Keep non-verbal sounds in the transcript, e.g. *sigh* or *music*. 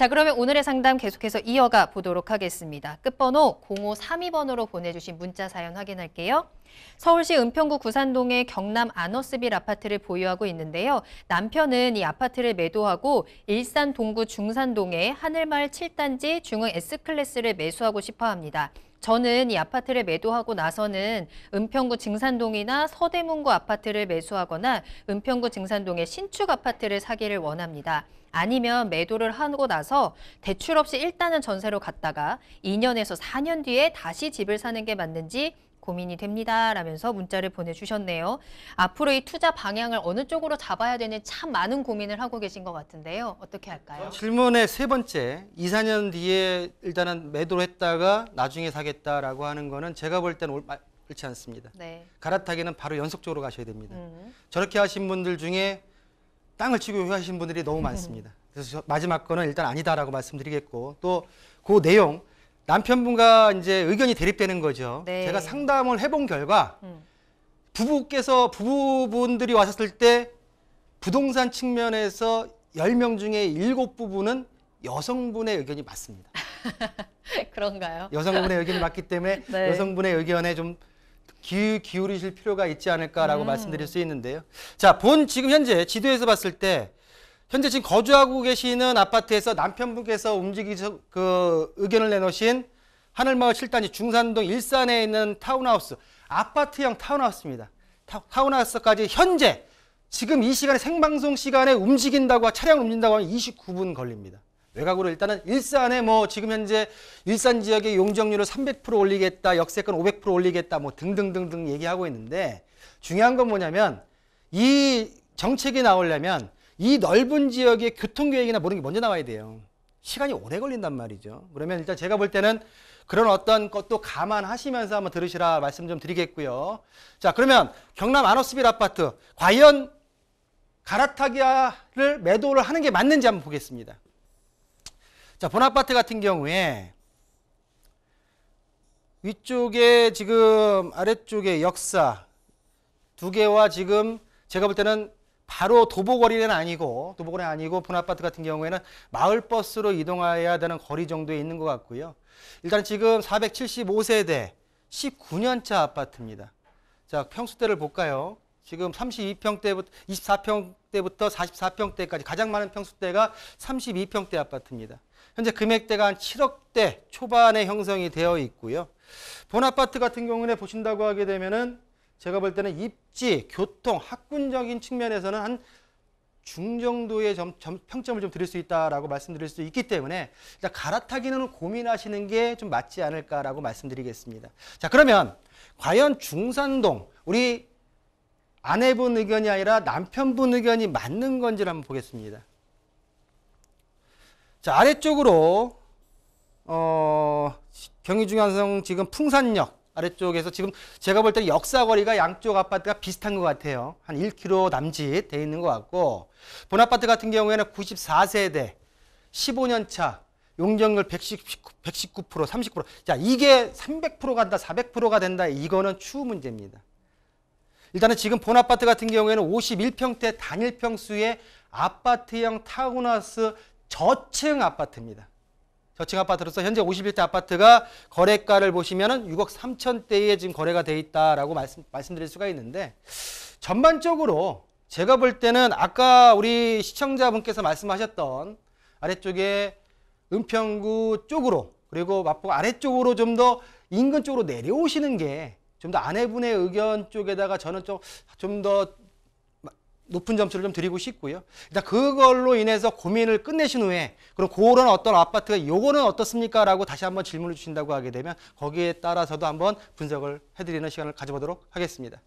자, 그러면 오늘의 상담 계속해서 이어가 보도록 하겠습니다. 끝번호 0532번으로 보내주신 문자 사연 확인할게요. 서울시 은평구 구산동의 경남 아너스빌 아파트를 보유하고 있는데요. 남편은 이 아파트를 매도하고 일산 동구 중산동의 하늘마 7단지 중흥 S클래스를 매수하고 싶어 합니다. 저는 이 아파트를 매도하고 나서는 은평구 증산동이나 서대문구 아파트를 매수하거나 은평구 증산동의 신축 아파트를 사기를 원합니다. 아니면 매도를 하고 나서 대출 없이 일단은 전세로 갔다가 2년에서 4년 뒤에 다시 집을 사는 게 맞는지 고민이 됩니다. 라면서 문자를 보내주셨네요. 앞으로의 투자 방향을 어느 쪽으로 잡아야 되는 참 많은 고민을 하고 계신 것 같은데요. 어떻게 할까요? 질문의 세 번째, 2, 4년 뒤에 일단은 매도를 했다가 나중에 사겠다라고 하는 거는 제가 볼 때는 옳지 않습니다. 네. 갈아타기는 바로 연속적으로 가셔야 됩니다. 음. 저렇게 하신 분들 중에 땅을 치고 회 하신 분들이 너무 음. 많습니다. 그래서 마지막 거는 일단 아니다라고 말씀드리겠고 또 그 내용 남편분과 이제 의견이 대립되는 거죠. 네. 제가 상담을 해본 결과 음. 부부께서 부부분들이 왔었을 때 부동산 측면에서 1 0명 중에 7 부분은 여성분의 의견이 맞습니다. *laughs* 그런가요? 여성분의 의견이 맞기 때문에 *laughs* 네. 여성분의 의견에 좀 기, 기울이실 필요가 있지 않을까라고 음. 말씀드릴 수 있는데요. 자, 본 지금 현재 지도에서 봤을 때 현재 지금 거주하고 계시는 아파트에서 남편분께서 움직이서 그 의견을 내놓으신 하늘마을 7단지 중산동 일산에 있는 타운하우스 아파트형 타운하우스입니다. 타, 운하우스까지 현재 지금 이 시간에 생방송 시간에 움직인다고 차량 움직인다고 하면 29분 걸립니다. 외곽으로 일단은 일산에 뭐 지금 현재 일산 지역의 용적률을 300% 올리겠다, 역세권 500% 올리겠다, 뭐 등등등등 얘기하고 있는데 중요한 건 뭐냐면 이 정책이 나오려면 이 넓은 지역의 교통 계획이나 모든 게 먼저 나와야 돼요. 시간이 오래 걸린단 말이죠. 그러면 일단 제가 볼 때는 그런 어떤 것도 감안하시면서 한번 들으시라 말씀 좀 드리겠고요. 자, 그러면 경남 아노스빌 아파트 과연 갈아타기를 매도를 하는 게 맞는지 한번 보겠습니다. 자, 본 아파트 같은 경우에 위쪽에 지금 아래쪽에 역사 두 개와 지금 제가 볼 때는 바로 도보거리는 아니고 도보거리는 아니고 본아파트 같은 경우에는 마을버스로 이동해야 되는 거리 정도에 있는 것 같고요. 일단 지금 475세대 19년차 아파트입니다. 자 평수대를 볼까요? 지금 32평대부터 24평대부터 44평대까지 가장 많은 평수대가 32평대 아파트입니다. 현재 금액대가 한 7억대 초반에 형성이 되어 있고요. 본아파트 같은 경우에 보신다고 하게 되면은 제가 볼 때는 입지, 교통, 학군적인 측면에서는 한 중정도의 점, 점, 평점을 좀 드릴 수 있다라고 말씀드릴 수 있기 때문에 일단 갈아타기는 고민하시는 게 좀 맞지 않을까라고 말씀드리겠습니다. 자 그러면 과연 중산동 우리 아내분 의견이 아니라 남편분 의견이 맞는 건지를 한번 보겠습니다. 자 아래쪽으로 어, 경의중앙성 지금 풍산역 아래쪽에서 지금 제가 볼 때 역사거리가 양쪽 아파트가 비슷한 것 같아요. 한 1km 남짓 돼 있는 것 같고 본아파트 같은 경우에는 94세대 15년 차 용적률 119, 30%. 자, 이게 300% 간다, 400%가 된다. 이거는 추후 문제입니다. 일단은 지금 본 아파트 같은 경우에는 51평대 단일 평수의 아파트형 타운하스 저층 아파트입니다. 저층 아파트로서 현재 51대 아파트가 거래가를 보시면은 6억 3천대에 지금 거래가 돼 있다라고 말씀 말씀드릴 수가 있는데 전반적으로 제가 볼 때는 아까 우리 시청자분께서 말씀하셨던 아래쪽에 은평구 쪽으로 그리고 마포 아래쪽으로 좀 더 인근 쪽으로 내려오시는 게 좀 더 아내분의 의견 쪽에다가 저는 좀 좀더 높은 점수를 좀 드리고 싶고요. 일단 그걸로 인해서 고민을 끝내신 후에 그럼 그런 어떤 아파트가 요거는 어떻습니까? 라고 다시 한번 질문을 주신다고 하게 되면 거기에 따라서도 한번 분석을 해드리는 시간을 가져보도록 하겠습니다.